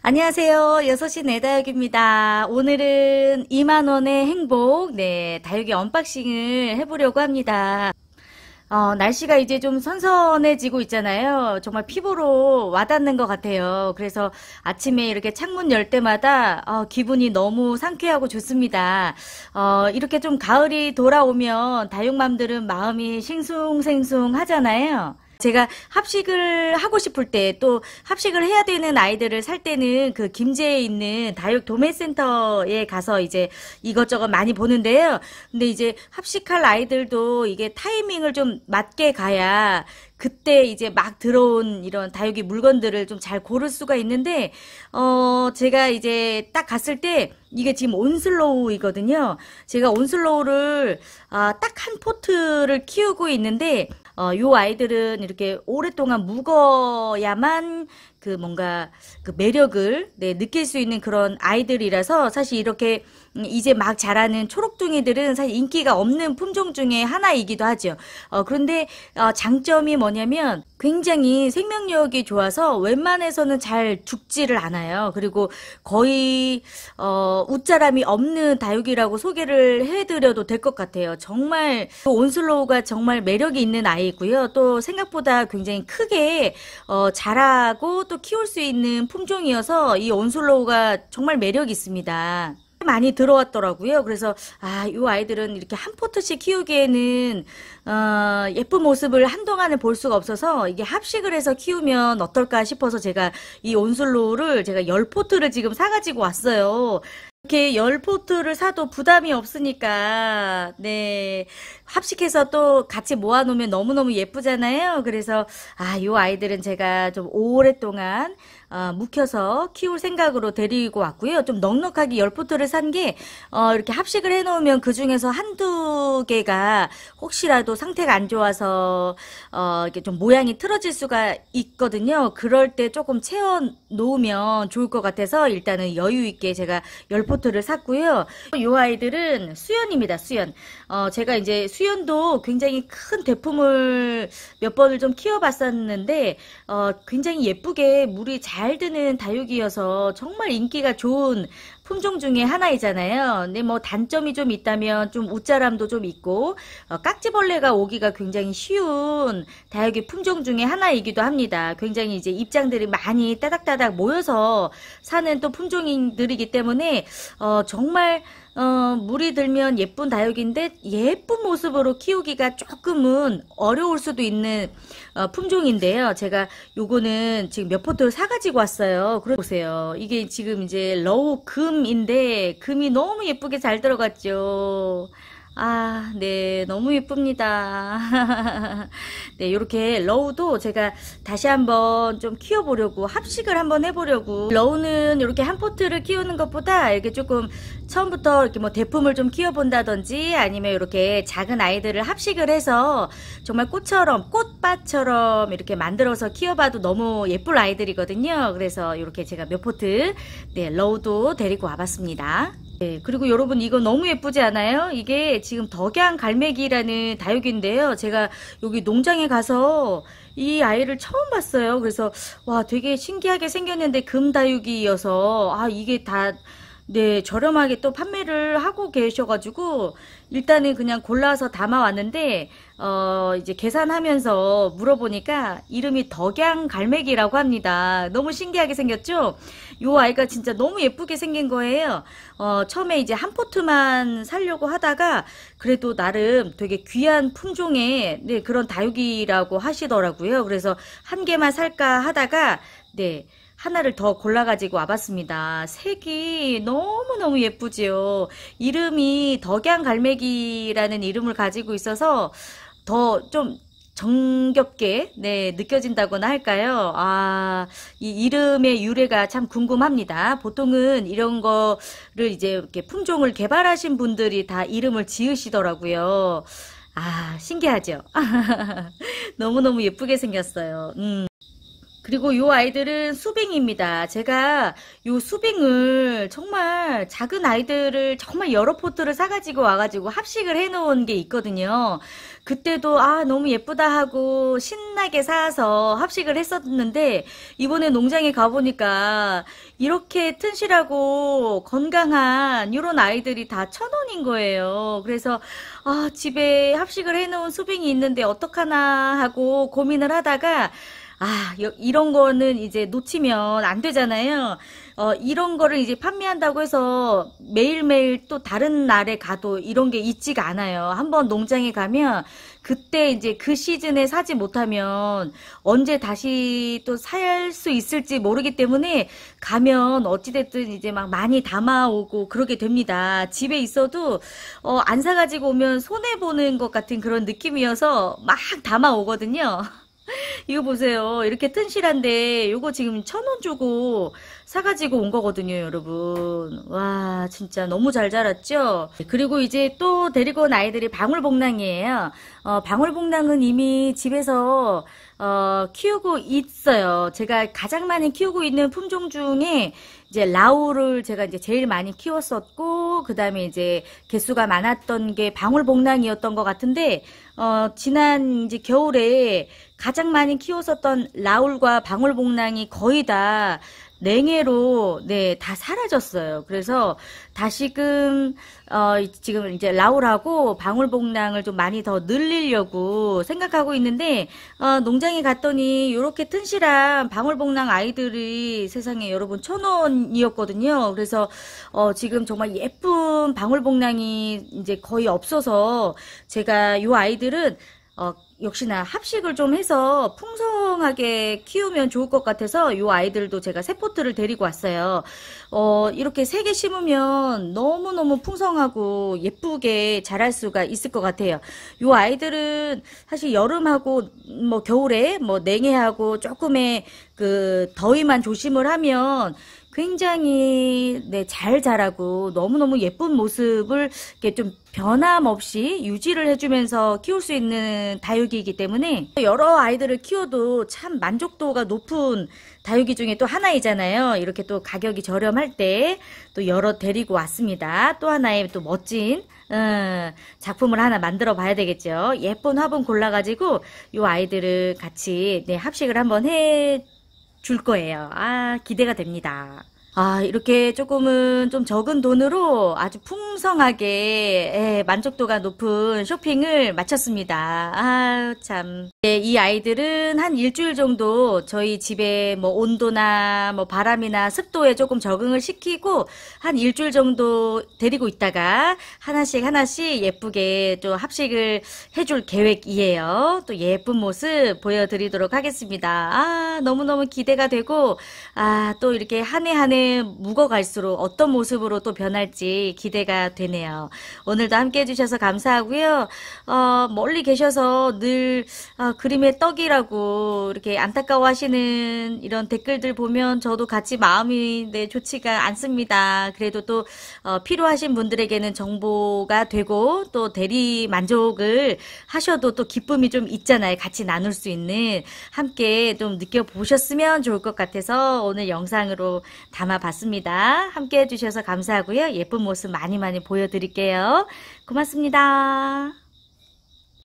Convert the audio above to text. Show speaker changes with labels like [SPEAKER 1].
[SPEAKER 1] 안녕하세요. 6시 내다육입니다. 오늘은 2만원의 행복, 네, 다육이 언박싱을 해보려고 합니다. 어, 날씨가 이제 좀 선선해지고 있잖아요. 정말 피부로 와닿는 것 같아요. 그래서 아침에 이렇게 창문 열 때마다 어, 기분이 너무 상쾌하고 좋습니다. 어, 이렇게 좀 가을이 돌아오면 다육맘들은 마음이 싱숭생숭 하잖아요. 제가 합식을 하고 싶을 때 또 합식을 해야 되는 아이들을 살 때는 그 김제에 있는 다육 도매센터에 가서 이제 이것저것 많이 보는데요. 근데 이제 합식할 아이들도 이게 타이밍을 좀 맞게 가야 그때 이제 막 들어온 이런 다육이 물건들을 좀 잘 고를 수가 있는데 어 제가 이제 딱 갔을 때 이게 지금 온슬로우이거든요. 제가 온슬로우를 아, 딱 한 포트를 키우고 있는데 어, 요 아이들은 이렇게 오랫동안 묵어야만 그 뭔가 그 매력을 네, 느낄 수 있는 그런 아이들이라서 사실 이렇게 음, 이제 막 자라는 초록둥이들은 사실 인기가 없는 품종 중에 하나이기도 하죠. 어, 그런데 어, 장점이 뭐냐면 굉장히 생명력이 좋아서 웬만해서는 잘 죽지를 않아요. 그리고 거의 어, 웃자람이 없는 다육이라고 소개를 해드려도 될 것 같아요. 정말 온슬로우가 정말 매력이 있는 아이고요. 또 생각보다 굉장히 크게 어, 자라고 또 키울 수 있는 품종이어서 이 온솔로우가 정말 매력이 있습니다. 많이 들어왔더라고요. 그래서 아, 이 아이들은 이렇게 한 포트씩 키우기에는 어, 예쁜 모습을 한동안은볼 수가 없어서 이게 합식을 해서 키우면 어떨까 싶어서 제가 이온솔로우를 제가 열 포트를 지금 사가지고 왔어요. 이렇게 열 포트를 사도 부담이 없으니까 네 합식해서 또 같이 모아놓으면 너무너무 예쁘잖아요. 그래서 아요 아이들은 제가 좀 오랫동안 어, 묵혀서 키울 생각으로 데리고 왔고요. 좀 넉넉하게 열 포트를 산게 어, 이렇게 합식을 해놓으면 그 중에서 한두 개가 혹시라도 상태가 안 좋아서 어, 이렇게 좀 모양이 틀어질 수가 있거든요. 그럴 때 조금 채워 놓으면 좋을 것 같아서 일단은 여유 있게 제가 열 포트를 샀고요. 이 아이들은 수연입니다. 수연. 어, 제가 이제 수연도 굉장히 큰 대품을 몇 번을 좀 키워봤었는데 어, 굉장히 예쁘게 물이 잘잘 드는 다육이어서 정말 인기가 좋은 품종 중에 하나이잖아요. 근데 뭐 단점이 좀 있다면 좀 웃자람도 좀 있고 어, 깍지벌레가 오기가 굉장히 쉬운 다육이 품종 중에 하나이기도 합니다. 굉장히 이제 입장들이 많이 따닥따닥 모여서 사는 또 품종들이기 인 때문에 어, 정말 어, 물이 들면 예쁜 다육인데 예쁜 모습으로 키우기가 조금은 어려울 수도 있는 어, 품종인데요. 제가 요거는 지금 몇 포트를 사가지고 왔어요. 그래 보세요. 이게 지금 이제 러우 금 금인데 금이 너무 예쁘게 잘 들어갔죠. 아, 네, 너무 예쁩니다. 네, 이렇게 러우도 제가 다시 한번 좀 키워보려고 합식을 한번 해보려고 러우는 이렇게 한 포트를 키우는 것보다 이렇게 조금 처음부터 이렇게 뭐 대품을 좀 키워본다든지 아니면 이렇게 작은 아이들을 합식을 해서 정말 꽃처럼 꽃밭처럼 이렇게 만들어서 키워봐도 너무 예쁠 아이들이거든요. 그래서 이렇게 제가 몇 포트 네, 러우도 데리고 와봤습니다. 네, 그리고 여러분 이거 너무 예쁘지 않아요? 이게 지금 덕양 갈매기라는 다육인데요. 제가 여기 농장에 가서 이 아이를 처음 봤어요. 그래서 와 되게 신기하게 생겼는데 금다육이어서 아 이게 다 네, 저렴하게 또 판매를 하고 계셔가지고 일단은 그냥 골라서 담아왔는데 어 이제 계산하면서 물어보니까 이름이 덕양 갈매기라고 합니다. 너무 신기하게 생겼죠? 요 아이가 진짜 너무 예쁘게 생긴 거예요. 어 처음에 이제 한 포트만 살려고 하다가 그래도 나름 되게 귀한 품종의 네, 그런 다육이라고 하시더라고요. 그래서 한 개만 살까 하다가 네. 하나를 더 골라가지고 와봤습니다. 색이 너무너무 예쁘지요. 이름이 덕양 갈매기라는 이름을 가지고 있어서 더 좀 정겹게 네, 느껴진다거나 할까요? 아, 이 이름의 유래가 참 궁금합니다. 보통은 이런 거를 이제 이렇게 품종을 개발하신 분들이 다 이름을 지으시더라고요. 아, 신기하죠? 너무너무 예쁘게 생겼어요. 음. 그리고 요 아이들은 수빙입니다. 제가 요 수빙을 정말 작은 아이들을 정말 여러 포트를 사가지고 와가지고 합식을 해놓은 게 있거든요. 그때도 아 너무 예쁘다 하고 신나게 사서 합식을 했었는데 이번에 농장에 가보니까 이렇게 튼실하고 건강한 이런 아이들이 다 천 원인 거예요. 그래서 아 집에 합식을 해놓은 수빙이 있는데 어떡하나 하고 고민을 하다가 아, 이런 거는 이제 놓치면 안 되잖아요. 어, 이런 거를 이제 판매한다고 해서 매일매일 또 다른 날에 가도 이런 게 있지가 않아요. 한번 농장에 가면 그때 이제 그 시즌에 사지 못하면 언제 다시 또 살 수 있을지 모르기 때문에 가면 어찌됐든 이제 막 많이 담아오고 그러게 됩니다. 집에 있어도 어, 안 사가지고 오면 손해보는 것 같은 그런 느낌이어서 막 담아오거든요. 이거 보세요. 이렇게 튼실한데 이거 지금 천 원 주고 사가지고 온 거거든요, 여러분. 와, 진짜 너무 잘 자랐죠? 그리고 이제 또 데리고 온 아이들이 방울복랑이에요. 어, 방울복랑은 이미 집에서 어, 키우고 있어요. 제가 가장 많이 키우고 있는 품종 중에 이제 라오를 제가 이제 제일 많이 키웠었고 그다음에 이제 개수가 많았던 게 방울복랑이었던 것 같은데 어, 지난 이제 겨울에 가장 많이 키웠었던 라울과 방울복랑이 거의 다 냉해로 네 다 사라졌어요. 그래서 다시금 어 지금 이제 라울하고 방울복랑을 좀 많이 더 늘리려고 생각하고 있는데 어 농장에 갔더니 이렇게 튼실한 방울복랑 아이들이 세상에 여러분 천 원이었거든요. 그래서 어 지금 정말 예쁜 방울복랑이 이제 거의 없어서 제가 요 아이들은 어 역시나 합식을 좀 해서 풍성하게 키우면 좋을 것 같아서 요 아이들도 제가 세 포트를 데리고 왔어요. 어, 이렇게 세 개 심으면 너무너무 풍성하고 예쁘게 자랄 수가 있을 것 같아요. 요 아이들은 사실 여름하고 뭐 겨울에 뭐 냉해하고 조금의 그 더위만 조심을 하면 굉장히 네, 잘 자라고 너무너무 예쁜 모습을 이렇게 좀 변함없이 유지를 해주면서 키울 수 있는 다육이이기 때문에 여러 아이들을 키워도 참 만족도가 높은 다육이 중에 또 하나이잖아요. 이렇게 또 가격이 저렴할 때 또 여러 데리고 왔습니다. 또 하나의 또 멋진 어, 작품을 하나 만들어 봐야 되겠죠. 예쁜 화분 골라가지고 이 아이들을 같이 네, 합식을 한번 해줄 거예요. 아, 기대가 됩니다. 아, 이렇게 조금은 좀 적은 돈으로 아주 풍성하게 예, 만족도가 높은 쇼핑을 마쳤습니다. 아, 참. 예, 이 아이들은 한 일주일 정도 저희 집에 뭐 온도나 뭐 바람이나 습도에 조금 적응을 시키고 한 일주일 정도 데리고 있다가 하나씩 하나씩 예쁘게 좀 합식을 해줄 계획이에요. 또 예쁜 모습 보여드리도록 하겠습니다. 아, 너무너무 기대가 되고 아, 또 이렇게 한해 한해 묵어갈수록 어떤 모습으로 또 변할지 기대가 되네요. 오늘도 함께 해주셔서 감사하고요. 어, 멀리 계셔서 늘 어, 그림의 떡이라고 이렇게 안타까워하시는 이런 댓글들 보면 저도 같이 마음이 네, 좋지가 않습니다. 그래도 또 어, 필요하신 분들에게는 정보가 되고 또 대리 만족을 하셔도 또 기쁨이 좀 있잖아요. 같이 나눌 수 있는 함께 좀 느껴보셨으면 좋을 것 같아서 오늘 영상으로 담아 봤습니다. 함께 해주셔서 감사하고요. 예쁜 모습 많이 많이 보여드릴게요. 고맙습니다.